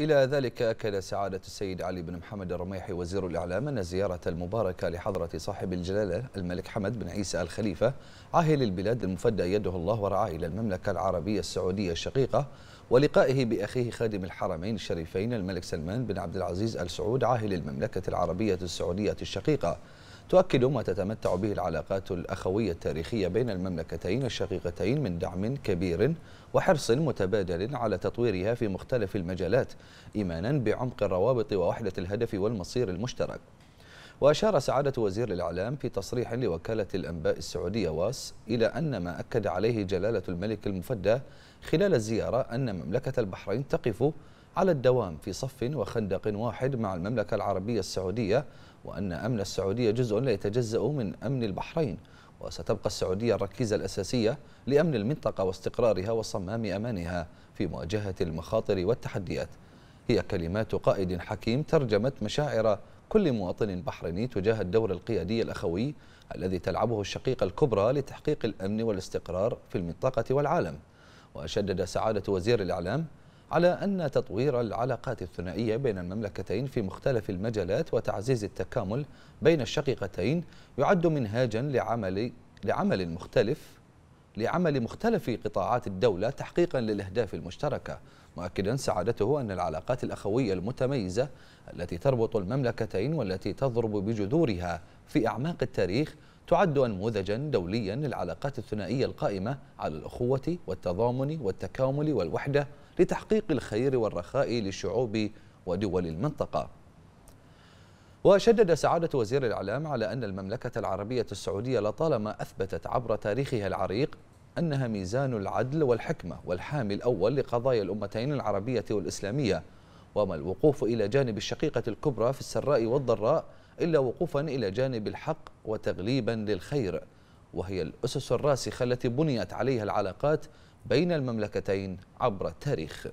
إلى ذلك أكد سعادة السيد علي بن محمد الرميحي وزير الإعلام أن الزيارة المباركة لحضرة صاحب الجلالة الملك حمد بن عيسى الخليفة عاهل البلاد المفدى يده الله ورعاه إلى المملكة العربية السعودية الشقيقة ولقائه بأخيه خادم الحرمين الشريفين الملك سلمان بن عبد العزيز آل سعود عاهل المملكة العربية السعودية الشقيقة تؤكد ما تتمتع به العلاقات الأخوية التاريخية بين المملكتين الشقيقتين من دعم كبير وحرص متبادل على تطويرها في مختلف المجالات إيمانا بعمق الروابط ووحدة الهدف والمصير المشترك وأشار سعادة وزير الإعلام في تصريح لوكالة الأنباء السعودية واس إلى أن ما أكد عليه جلالة الملك المفدى خلال الزيارة أن مملكة البحرين تقف على الدوام في صف وخندق واحد مع المملكة العربية السعودية وأن أمن السعودية جزء لا يتجزأ من أمن البحرين وستبقى السعودية الركيزة الأساسية لأمن المنطقة واستقرارها وصمام أمانها في مواجهة المخاطر والتحديات هي كلمات قائد حكيم ترجمت مشاعر كل مواطن بحريني تجاه الدور القيادي الأخوي الذي تلعبه الشقيقة الكبرى لتحقيق الأمن والاستقرار في المنطقة والعالم وشدد سعادة وزير الإعلام على أن تطوير العلاقات الثنائية بين المملكتين في مختلف المجالات وتعزيز التكامل بين الشقيقتين يعد منهاجا لعمل لعمل مختلف لعمل مختلف قطاعات الدولة تحقيقا للأهداف المشتركة مؤكدا سعادته أن العلاقات الأخوية المتميزة التي تربط المملكتين والتي تضرب بجذورها في أعماق التاريخ تعد نموذجا دوليا للعلاقات الثنائية القائمة على الأخوة والتضامن والتكامل والوحدة لتحقيق الخير والرخاء لشعوب ودول المنطقة وشدد سعادة وزير الإعلام على أن المملكة العربية السعودية لطالما أثبتت عبر تاريخها العريق أنها ميزان العدل والحكمة والحامي الأول لقضايا الأمتين العربية والإسلامية وما الوقوف إلى جانب الشقيقة الكبرى في السراء والضراء إلا وقوفا إلى جانب الحق وتغليبا للخير وهي الأسس الراسخة التي بنيت عليها العلاقات بين المملكتين عبر التاريخ